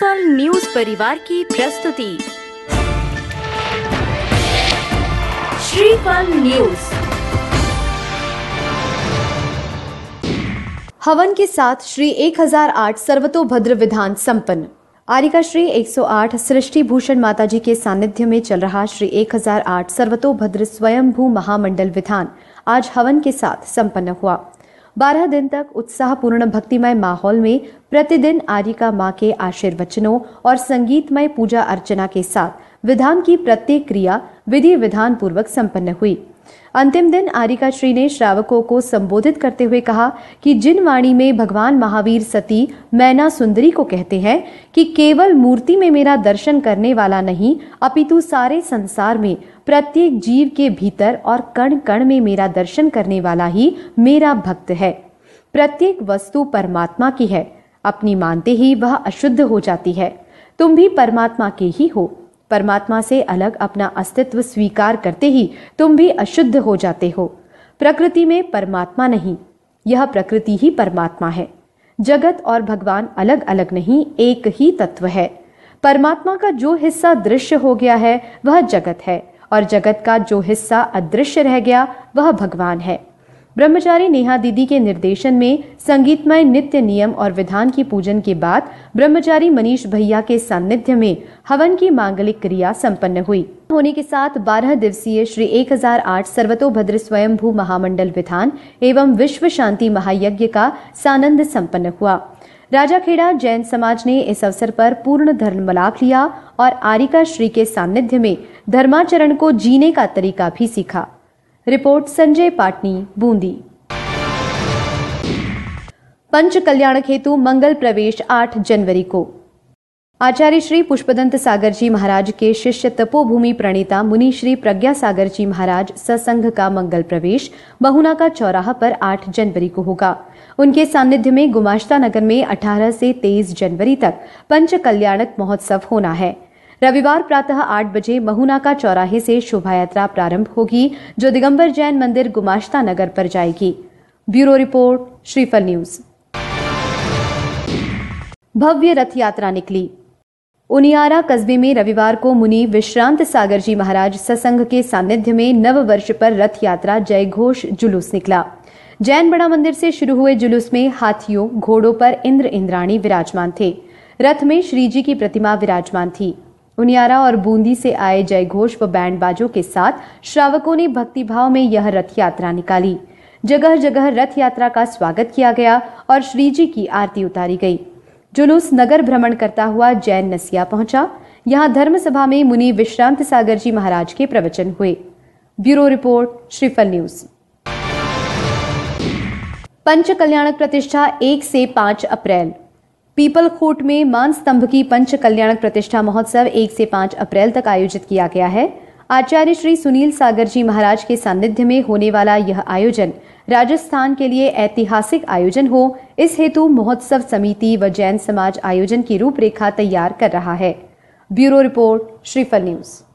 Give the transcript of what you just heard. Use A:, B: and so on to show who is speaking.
A: fall news परिवार की प्रस्तुति श्रीफल न्यूज हवन के साथ श्री 1008 सर्वतोभद्र विधान संपन्न आरिका श्री 108 सृष्टि भूषण माताजी के सानिध्य में चल रहा श्री 1008 सर्वतोभद्र स्वयंभू महामंडल विधान आज हवन के साथ संपन्न हुआ बारह दिन तक उत्साहपूर्ण भक्तिमय माहौल में प्रतिदिन का माँ के आशीर्वचनों और संगीतमय पूजा अर्चना के साथ विधान की प्रत्येक क्रिया विधि विधान पूर्वक संपन्न हुई अंतिम दिन आरिका श्री ने श्रावकों को संबोधित करते हुए कहा कि जिन वाणी में भगवान महावीर सती मैना सुंदरी को कहते हैं कि केवल मूर्ति में मेरा दर्शन करने वाला नहीं अपितु सारे संसार में प्रत्येक जीव के भीतर और कण कण में मेरा दर्शन करने वाला ही मेरा भक्त है प्रत्येक वस्तु परमात्मा की है अपनी मानते ही वह अशुद्ध हो जाती है तुम भी परमात्मा के ही हो परमात्मा से अलग अपना अस्तित्व स्वीकार करते ही तुम भी अशुद्ध हो जाते हो प्रकृति में परमात्मा नहीं यह प्रकृति ही परमात्मा है जगत और भगवान अलग अलग नहीं एक ही तत्व है परमात्मा का जो हिस्सा दृश्य हो गया है वह जगत है और जगत का जो हिस्सा अदृश्य रह गया वह भगवान है ब्रह्मचारी नेहा दीदी के निर्देशन में संगीतमय नित्य नियम और विधान की पूजन के बाद ब्रह्मचारी मनीष भैया के सानिध्य में हवन की मांगलिक क्रिया संपन्न हुई होने के साथ 12 दिवसीय श्री 1008 सर्वतोभद्र स्वयंभू महामंडल विधान एवं विश्व शांति महायज्ञ का सानंद संपन्न हुआ राजाखेड़ा जैन समाज ने इस अवसर पर पूर्ण धर्म मलाप लिया और आरिका श्री के सानिध्य में धर्माचरण को जीने का तरीका भी सीखा रिपोर्ट संजय पाटनी बूंदी पंच कल्याणक हेतु मंगल प्रवेश 8 जनवरी को आचार्य श्री पुष्पदंत सागर जी महाराज के शिष्य तपोभूमि प्रणेता मुनि श्री प्रज्ञा सागर जी महाराज ससंघ का मंगल प्रवेश बहुना का चौराहा पर 8 जनवरी को होगा उनके सानिध्य में गुमाश्ता नगर में 18 से 23 जनवरी तक पंच कल्याणक महोत्सव होना है रविवार प्रातः आठ बजे महुना का चौराहे से शोभा यात्रा प्रारंभ होगी जो दिगंबर जैन मंदिर गुमाश्ता नगर पर जाएगी ब्यूरो रिपोर्ट श्रीफल न्यूज भव्य रथ यात्रा निकली उनियारा कस्बे में रविवार को मुनि विश्रांत सागर जी महाराज ससंग के सानिध्य में नव वर्ष पर रथ यात्रा जय घोष जुलूस निकला जैन बड़ा मंदिर से शुरू हुए जुलूस में हाथियों घोड़ों पर इंद्र इंद्राणी विराजमान थे रथ में श्री जी की प्रतिमा विराजमान थी उनियारा और बूंदी से आए जय घोष व बैंड बाजों के साथ श्रावकों ने भक्तिभाव में यह रथ यात्रा निकाली जगह जगह रथ यात्रा का स्वागत किया गया और श्री जी की आरती उतारी गई जुलूस नगर भ्रमण करता हुआ जैन नसिया पहुंचा यहां धर्म सभा में मुनि विश्रांत सागर जी महाराज के प्रवचन हुए ब्यूरो रिपोर्ट श्रीफल न्यूज पंच कल्याणक प्रतिष्ठा एक से पांच अप्रैल पीपलखोट में मान स्तंभ की पंच कल्याणक प्रतिष्ठा महोत्सव एक से पांच अप्रैल तक आयोजित किया गया है आचार्य श्री सुनील सागर जी महाराज के सानिध्य में होने वाला यह आयोजन राजस्थान के लिए ऐतिहासिक आयोजन हो इस हेतु महोत्सव समिति व जैन समाज आयोजन की रूपरेखा तैयार कर रहा है ब्यूरो रिपोर्ट श्रीफल न्यूज़